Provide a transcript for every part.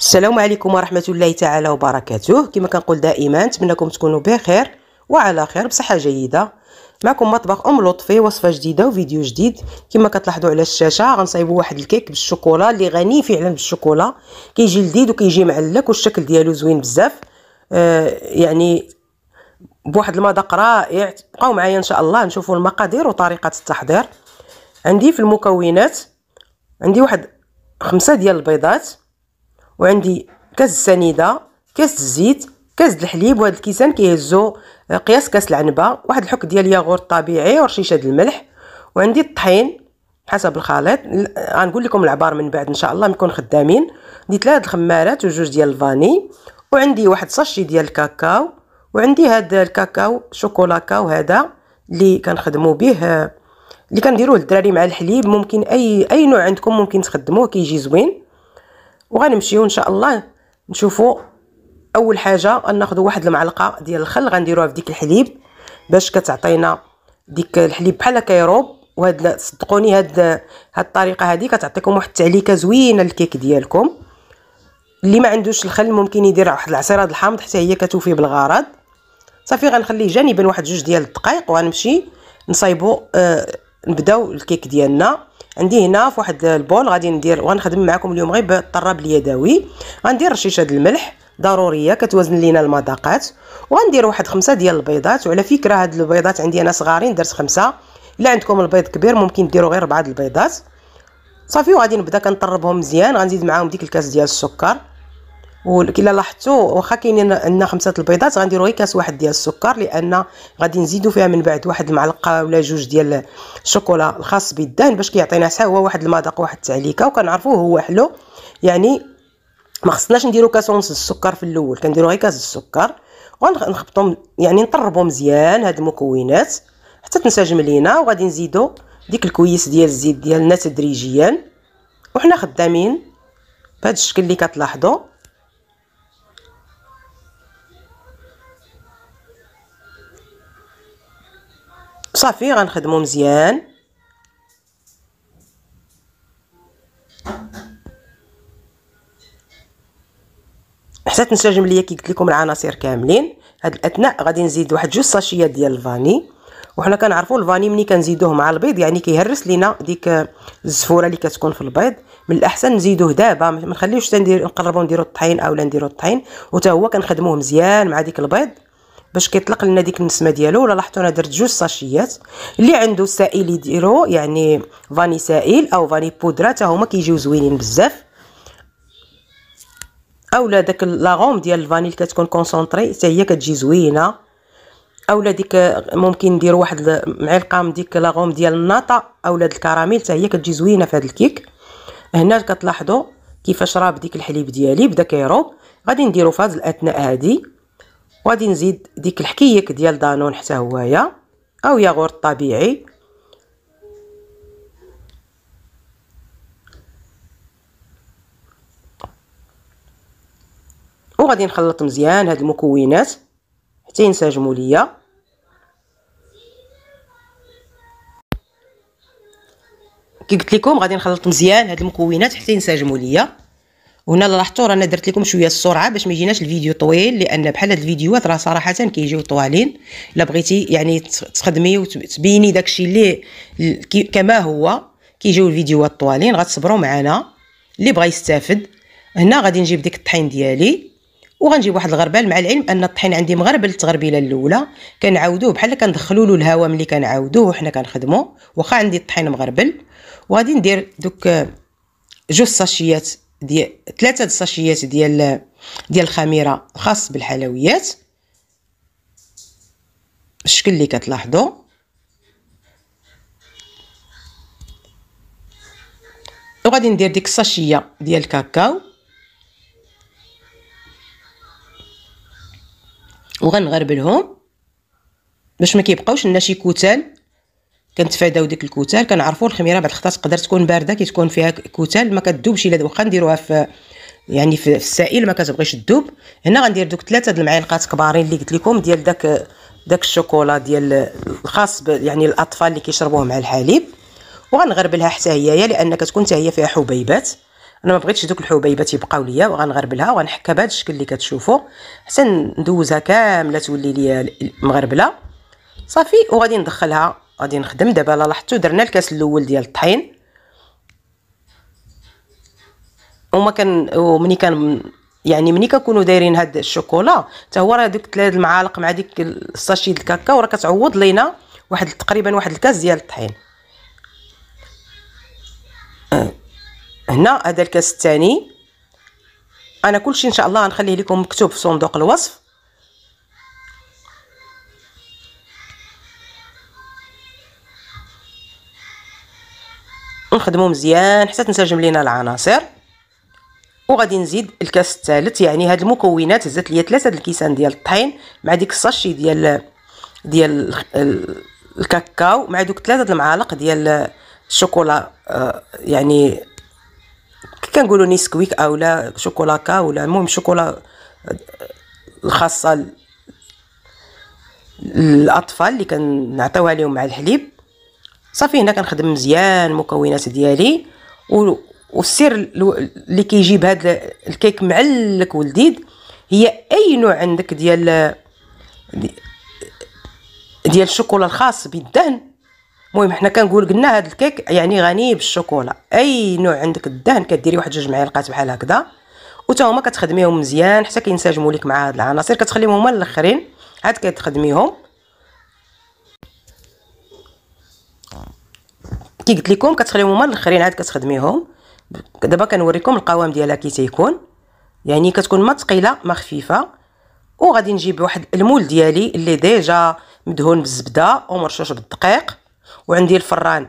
السلام عليكم ورحمه الله تعالى وبركاته كما كنقول دائما نتمنىكم تكونوا بخير وعلى خير بصحه جيده معكم مطبخ ام لطفي وصفه جديده وفيديو جديد كما كتلاحظوا على الشاشه غنصايبوا واحد الكيك بالشوكولا اللي غني فعلا بالشوكولا كيجي لذيذ وكيجي معلك والشكل ديالو زوين بزاف آه يعني بواحد المذاق رائع بقاو معايا ان شاء الله نشوفوا المقادير وطريقه التحضير عندي في المكونات عندي واحد خمسة ديال البيضات وعندي كاس السنيده كاس الزيت كاس الحليب وهاد الكيسان كيهزو قياس كاس العنبه واحد الحك ديال ياغورت طبيعي ورشيشه د الملح وعندي الطحين حسب الخليط غنقول لكم العبار من بعد ان شاء الله نكون خدامين عندي ثلاثه الخمارات وجوج ديال الفاني وعندي واحد صاشي ديال الكاكاو وعندي هاد الكاكاو شوكولا كاو هذا اللي كنخدموا به اللي كنديروه للدراري مع الحليب ممكن اي اي نوع عندكم ممكن تخدموه كيجي زوين وغنمشيو ان شاء الله نشوفوا اول حاجه ناخذ واحد المعلقه ديال الخل غنديروها في ديك الحليب باش كتعطينا ديك الحليب بحال كيروب وهاد صدقوني هاد هاد الطريقه هادي كتعطيكم واحد التعليكه زوينه للكيك ديالكم اللي ما عندوش الخل ممكن يدير واحد العصيره الحامض حتى هي كتوفي بالغرض صافي غنخليه جانبا واحد جوج ديال الدقائق وغنمشي نصايبو آه نبداو الكيك ديالنا عندي هنا في واحد البول غادي ندير وغنخدم معكم اليوم غير بالطراب اليدوي غندير رشيشه د الملح ضروريه كتوازن لينا المذاقات وغندير واحد خمسة ديال البيضات وعلى فكره هاد البيضات عندي انا صغارين درت خمسة الا عندكم البيض كبير ممكن ديروا غير بعض البيضات صافي وغادي نبدا كنطربهم مزيان غنزيد معاهم ديك الكاس ديال السكر وكلا لاحظتوا واخا كاينين عندنا خمسه البيضات غنديروا غير كاس واحد ديال السكر لان غادي نزيدوا فيها من بعد واحد المعلقه ولا جوج ديال الشوكولا الخاص بالدهن باش كيعطينا حتى هو واحد المذاق واحد التعليكه وكنعرفوه هو حلو يعني ما خصناش نديروا كاس ونص السكر في الاول كنديروا غير كاس السكر ونخبطهم يعني نطربوا مزيان هاد المكونات حتى تنسجم لينا وغادي نزيدوا ديك الكويس ديال الزيت ديالنا تدريجيا وحنا خدامين بهذا الشكل اللي كتلاحظوا صافي غنخدمو مزيان حتى تنسجم ليا كي قلت لكم العناصر كاملين هاد الاثناء غادي نزيد واحد جوج صاشيات ديال الفاني وحنا كنعرفوا الفاني ملي كنزيدوه مع البيض يعني كيهرس لينا ديك الزفوره اللي كتكون في البيض من الاحسن نزيدوه دابا ما نخليوش تندير نقربوا نديروا الطحين اولا نديروا الطحين وتا هو كنخدموه مزيان مع ديك البيض باش كيطلق لنا ديك النسمه ديالو ولا لاحظتوا انا درت جوج ساشيات اللي عنده سائل يديرو يعني فاني سائل او فاني بودره حتى هما كيجيو زوينين بزاف اولا داك لاغوم ديال الفانيل كتكون كونسونطري حتى هي كتجي زوينه اولا ديك ممكن ندير واحد معلقه من ديك لاغوم ديال الناطا اولا الكراميل حتى هي كتجي زوينه في هذا الكيك هنا كتلاحظوا كيفاش راه بديك الحليب ديالي بدا كيروب غادي نديرو في هذه الاثناء هادي وغادي نزيد ديك الحكيك ديال دانون حتى هوايا او ياغورت طبيعي وغادي نخلط مزيان هاد المكونات حتى ينسجموا ليا كي قلت لكم غادي نخلط مزيان هاد المكونات حتى ينسجموا ليا وهنا لاحظتوا رانا درت لكم شويه السرعه باش ما يجيناش الفيديو طويل لان بحال هاد الفيديوهات راه صراحه كيجيو طوالين الا بغيتي يعني تخدمي وتبيني داكشي اللي كما هو كيجيو الفيديوهات طوالين غتصبروا معنا اللي بغى يستافد هنا غادي نجيب ديك الطحين ديالي وغنجيب واحد الغربال مع العلم ان الطحين عندي مغربل التغربيله الاولى كنعاودوه بحال كندخلوا له الهواء ملي كنعاودوه وحنا كنخدمو واخا عندي الطحين مغربل وغادي ندير دوك جوج ساشيات ديال ثلاثه الساشيات ديال ديال الخميره خاص بالحلويات الشكل اللي كتلاحظوا وغادي ندير ديك الساشيه ديال الكاكاو وغنغربلهم باش ما كيبقاوش لنا شي كتل كنتفاداو ديك الكتل كنعرفوا الخميره بعد الخطا تقدر تكون بارده كي تكون فيها كتل ما كتذوبش الا دوخه نديروها في يعني في السائل ما كتبغيش تذوب هنا غندير دوك ثلاثه د المعالقات كبارين اللي قلت لكم ديال داك داك الشوكولا ديال الخاص يعني الاطفال اللي كيشربوه مع الحليب وغنغربلها حتى هي لان كتكون حتى هي فيها حبيبات انا ما بغيتش دوك الحبيبات يبقاو ليا وغنغربلها وغنحكها بهذا الشكل اللي كتشوفوا حتى ندوزها كامله تولي ليا مغربله صافي وغادي ندخلها غادي نخدم دابا لاحظتوا درنا الكاس الاول ديال الطحين وما كان ومني كان يعني ملي كنكونوا دايرين هاد الشوكولا حتى هو راه دوك ثلاث المعالق مع ديك الساشي ديال الكاكاو راه كتعوض لينا واحد تقريبا واحد الكاس ديال الطحين هنا هذا الكاس الثاني انا كلشي ان شاء الله غنخليه لكم مكتوب في صندوق الوصف ونخدمو مزيان حتى تنسجم لينا العناصر وغادي نزيد الكاس الثالث يعني هاد المكونات هزات ليا ثلاثه د الكيسان ديال الطحين مع ديك الساشي ديال ديال الكاكاو مع دوك ثلاثه د المعالق ديال الشوكولا آه، آه، يعني كنقولوا نيسكويك اولا شوكولاكا ولا المهم شوكولا آه، الخاصه الاطفال اللي كنعطيوها لهم مع الحليب صافي هنا كنخدم مزيان المكونات ديالي و... والسر اللي كيجيب هذا الكيك معلك ولذيذ هي اي نوع عندك ديال ديال الشوكولا الخاص بالدهن المهم حنا كنقول قلنا هذا الكيك يعني غني بالشوكولا اي نوع عندك الدهن كديري واحد جوج معالقات بحال هكذا وتا هما كتخدميهم مزيان حتى كينسجموا لك مع هاد العناصر كتخليهم هما الاخرين عاد كتخدميهم كي قلت لكم كتخليهم هما الاخرين عاد كتخدميهم دابا كنوريكم القوام ديالها كي تيكون يعني كتكون ما ثقيله ما خفيفه وغادي نجيب واحد المول ديالي اللي ديجا مدهون بالزبده ومرشوش بالدقيق وعندي الفران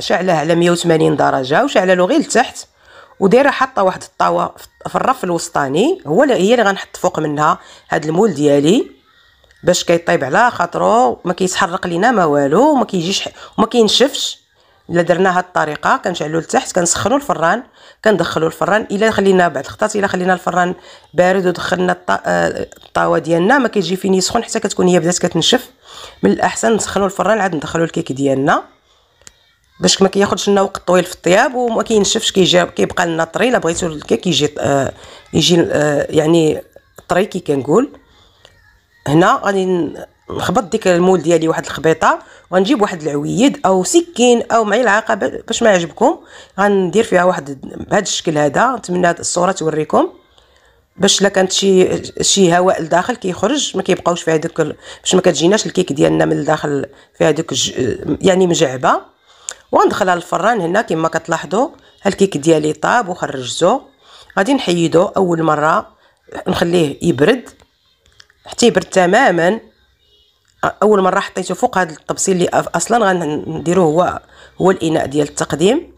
شاعله على 180 درجه وشاعله له غير لتحت ودايره حاطه واحد الطاوه في الرف الوسطاني هو هي اللي غنحط فوق منها هذا المول ديالي باش كيطيب على خاطرو ما كيتحرق لينا ما والو وما كيجيش وما كينشفش الا درنا هاد الطريقه كنشعلو لتحت كنسخنو الفران كندخلو الفران الا خلينا بعد الخطات الا خلينا الفران بارد ودخلنا الطاوه ديالنا ما كيجي فين يسخن حتى كتكون هي بدات كتنشف من الاحسن نسخنو الفران عاد ندخلو الكيك ديالنا باش ما كياخذش لنا وقت طويل في الطياب وما كينشفش كيجي كيبقى لنا طري الا بغيتو الكيك يجي آه يجي آه يعني طري كي كنقول هنا غادي نخبط ديك المول ديالي واحد الخبيطه غنجيب واحد العويد او سكين او معلقه باش ما يعجبكم غندير فيها واحد بهذا الشكل هذا نتمنى الصوره توريكم باش لا كانت شي شي هواء لداخل كيخرج ما كيبقاوش فيها دوك باش ما كتجيناش الكيك ديالنا من الداخل فيها دوك ج... يعني مجعبه وندخلها للفران هنا كما كتلاحظوا الكيك ديالي طاب وخرجته غادي نحيدو اول مره نخليه يبرد حتى يبرد تماما اول مره حطيته فوق هذا الطبسيل اللي اصلا غنديروه هو هو الاناء ديال التقديم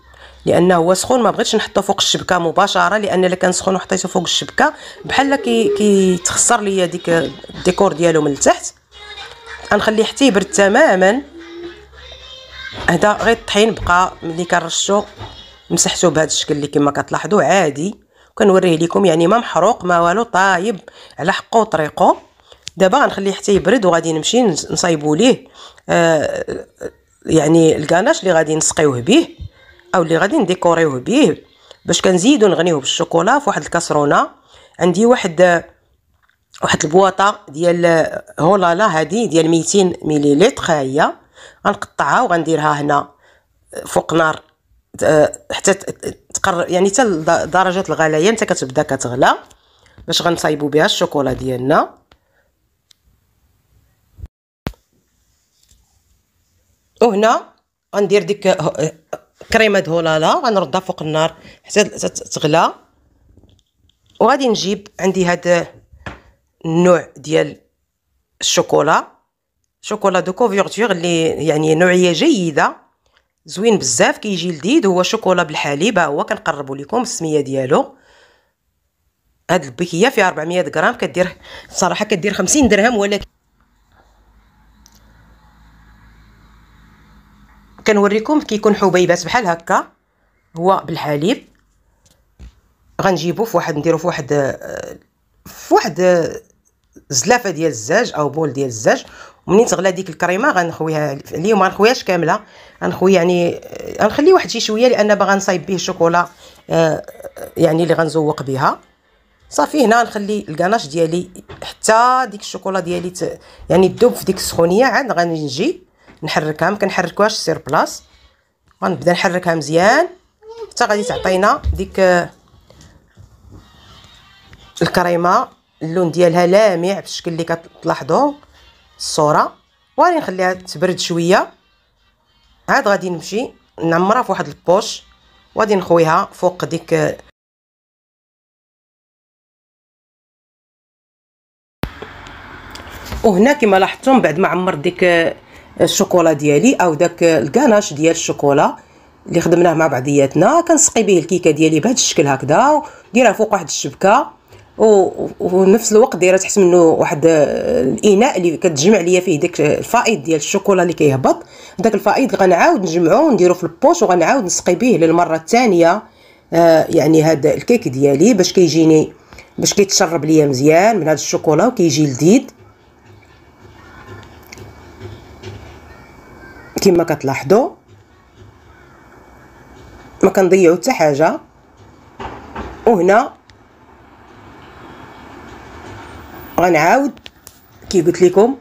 لانه هو سخون ما بغيتش نحطه فوق الشبكه مباشره لان الا كان سخون وحطيته فوق الشبكه بحال كي كيتخسر ليا ديك الديكور ديالو من التحت غنخليه حتى يبرد تماما هذا غير الطحين بقى ملي كنرشو مسحته بهذا الشكل اللي كما كتلاحظوا عادي كنوريه لكم يعني ما محروق ما والو طايب على حقه وطريقه دابا غنخليه حتى يبرد وغادي نمشي نصايبو ليه آه يعني الكاناش اللي غادي نسقيوه به او اللي غادي نديكوريوه به باش كنزيدو نغنيوه بالشوكولا في واحد الكاسرونه عندي واحد واحد البواطه ديال هولالا هادي ديال 200 مليليتر ها هي غنقطعها وغنديرها هنا فوق نار حتى تقر يعني حتى درجه الغليان حتى كتبدا كتغلى باش غنصايبو بها الشوكولا ديالنا وهنا غندير ديك آه، كريمه دهولالا غنردها فوق النار حتى تغلى وغادي نجيب عندي هاد النوع ديال الشوكولا شوكولا دو كوفيرتور اللي يعني نوعيه جيده زوين بزاف كيجي لذيذ هو شوكولا بالحليب ها هو كنقربوا لكم السميه ديالو هاد البيكيه فيها 400 غرام كدير صراحه كدير 50 درهم ولكن كنوريكم كيكون حبيبات بحال هكا هو بالحليب غنجيبو فواحد نديرو فواحد فواحد زلافه ديال الزاج او بول ديال الزاج ومنين تغلى ديك الكريمه غنخويها اليوم ما غنخويهاش كامله غنخوي يعني غنخلي واحد شي شويه لان باغا نصايب به الشوكولا آه، يعني اللي غنزوق بها صافي هنا غنخلي الكناش ديالي حتى ديك الشوكولا ديالي ت... يعني تذوب في ديك السخونيه عاد غنجي نحركها ما كنحركوهاش سير بلاص غنبدا نحركها مزيان حتى غادي تعطينا ديك الكريمه اللون ديالها لامع بالشكل اللي كتلاحظوا الصوره وغادي نخليها تبرد شويه عاد غادي نمشي نعمرها في واحد البوش وغادي نخويها فوق ديك وهنا كما لاحظتم بعد ما عمرت ديك الشوكولا ديالي او داك الكلاش ديال الشوكولا اللي خدمناه مع بعضياتنا كنسقي به الكيكه ديالي بهذا الشكل هكذا وديرها فوق واحد الشبكه ونفس الوقت دايره تحت منه واحد الاناء اللي كتجمع ليا فيه داك الفائض ديال الشوكولا اللي كيهبط داك الفائض غنعاود نجمعو ونديرو في البوش وغنعاود نسقي به للمره الثانيه آه يعني هذا الكيك ديالي باش كيجيني باش كيتشرب ليا مزيان من هذا الشوكولا وكيجي لذيذ كما كتلاحظوا ما كنضيعوا حتى حاجه وهنا غنعاود كي قلت لكم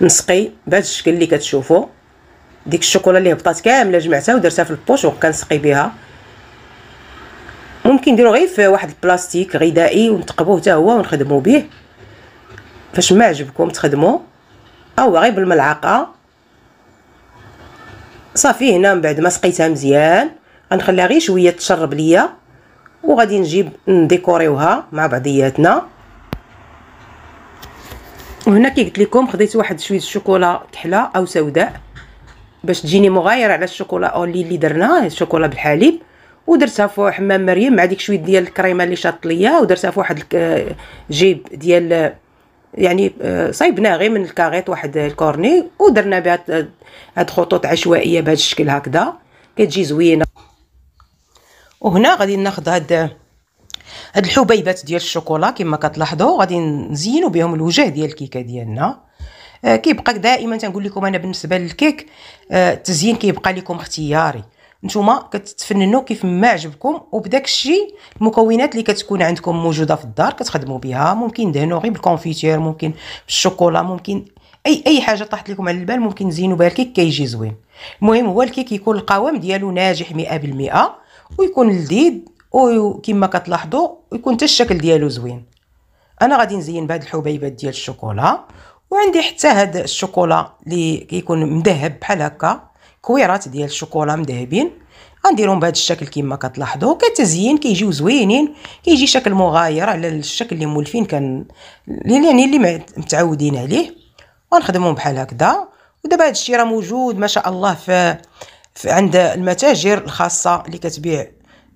نسقي بهذا الشكل اللي كتشوفوا ديك الشوكولا اللي هبطات كامله جمعتها ودرتها في البوش وكنسقي بها ممكن نديرو غير في واحد البلاستيك غذائي ونتقبوه حتى هو ونخدمو به فاش ما عجبكم تخدموه هو غير بالملعقه صافي هنا من بعد ما سقيتها مزيان غنخليها غير شويه تشرب ليا وغادي نجيب نديكوريوها مع بعضياتنا وهنا كي قلت لكم خديت واحد شويه الشوكولا كحله او سوداء باش تجيني مغايره على الشوكولا اولي اللي درنا الشوكولا بالحليب ودرتها في حمام مريم مع ديك شويه ديال الكريمه اللي شاط ليا ودرتها في واحد جيب ديال يعني آه، صايبنا غير من الكاغيط واحد الكورني ودرنا بها هاد خطوط عشوائيه بهذا الشكل هكذا كتجي زوينه وهنا غادي ناخذ هاد هاد الحبيبات ديال الشوكولا كما كتلاحظوا غادي نزينوا بهم الوجه ديال الكيكه ديالنا آه، كيبقى دائما تنقول لكم انا بالنسبه للكيك آه، التزيين كيبقى لكم اختياري نتوما كتفننوا كيف ما عجبكم وبداك الشيء المكونات اللي كتكون عندكم موجوده في الدار كتخدموا بها ممكن دهنوا غير بالكونفيتير ممكن بالشوكولا ممكن اي اي حاجه طاحت لكم على البال ممكن تزينوا بها الكيك كيجي زوين المهم هو الكيك يكون القوام ديالو ناجح 100% ويكون لذيذ وكما كتلاحظوا يكون حتى الشكل ديالو زوين انا غادي نزين بهاد الحبيبات ديال الشوكولا وعندي حتى هاد الشوكولا اللي كيكون مذهب بحال هكا كويرات ديال الشوكولا مذهبين غنديرهم بهذا الشكل كما كتلاحظوا كتزيين كيجيو زوينين كيجي شكل مغاير على الشكل اللي مولفين كان يعني اللي متعودين عليه ونخدمهم بحال هكذا ودابا هذا الشيء راه موجود ما شاء الله في, في عند المتاجر الخاصه اللي كتبيع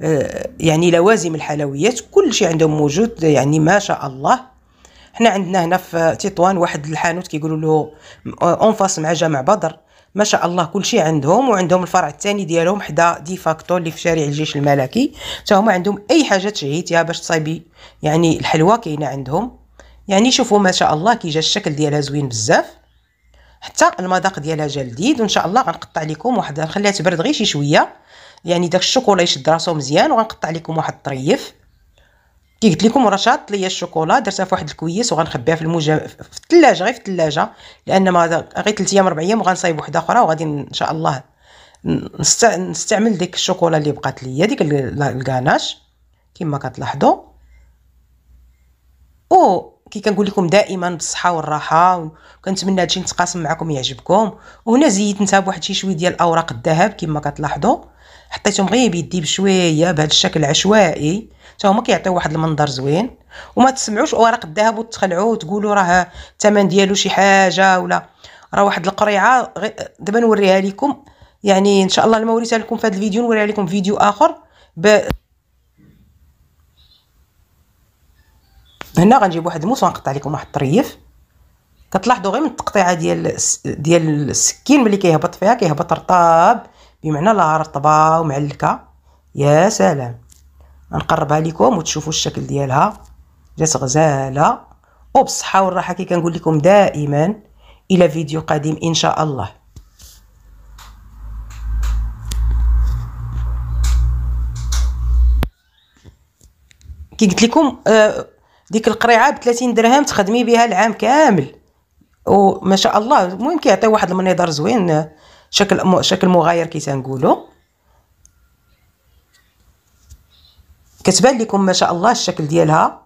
آه، يعني لوازم الحلويات كل شيء عندهم موجود يعني ما شاء الله حنا عندنا هنا في تطوان واحد الحانوت كيقولوا له اونفاس آه، مع جامع بدر ما شاء الله كل شيء عندهم وعندهم الفرع الثاني ديالهم حدا دي فاكتو اللي في شارع الجيش الملكي حتى هما عندهم اي حاجه تشهيتيها باش تصايبي يعني الحلوى كاينه عندهم يعني شوفوا ما شاء الله كي جا الشكل ديالها زوين بزاف حتى المذاق ديالها جا لذيذ وان شاء الله غنقطع لكم واحد نخليها تبرد غير شي شويه يعني داك الشوكولا يشد راسو مزيان وغنقطع لكم واحد الطريف كي قلت لكم شاط ليا الشوكولا درتها في واحد الكويس وغنخبيها في الموجه في الثلاجه غير في الثلاجه لان ما غير 3 ايام 4 ايام وغنصايب وحده اخرى وغادي ان شاء الله نستعمل ديك الشوكولا اللي بقات ليا ديك الكاناش كما كتلاحظوا او كي كنقول لكم دائما بالصحه والراحه وكنتمنى هادشي نتقاسم معكم يعجبكم وهنا زيت نتا بواحد شي شويه ديال اوراق الذهب كما كتلاحظوا حطيتهم غير بيدي بشويه بهذا الشكل عشوائي حتى هما كيعطيو واحد المنظر زوين وما تسمعوش اوراق الذهب وتخلعوه وتقولوا راه الثمن ديالو شي حاجه ولا راه واحد القريعه دابا نوريها لكم يعني ان شاء الله لما وريتها لكم في هذا الفيديو نوريها لكم فيديو اخر ب... هنا غنجيب واحد الموس ونقطع لكم واحد الطريف كتلاحظوا غير من التقطيعه ديال ديال السكين ملي كيهبط فيها كيهبط رطاب بمعنى لا رطبه ومعلكه يا سلام نقربها لكم وتشوفوا الشكل ديالها جات غزاله وبالصحه والراحه كي كنقول لكم دائما الى فيديو قادم ان شاء الله كي قلت لكم آه، ديك القريعه ب 30 درهم تخدمي بها العام كامل وما شاء الله المهم كيعطي واحد المنظر زوين شكل شكل مغاير كي تنقولوا كتبان لكم ما شاء الله الشكل ديالها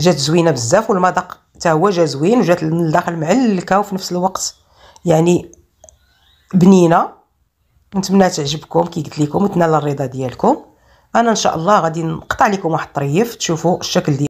جات زوينه بزاف والمذاق حتى هو جا زوين وجات من الداخل معلكه وفي نفس الوقت يعني بنينه نتمنى تعجبكم كي قلت لكم وتنال الرضا ديالكم انا ان شاء الله غادي نقطع لكم واحد الطريف تشوفوا الشكل ديال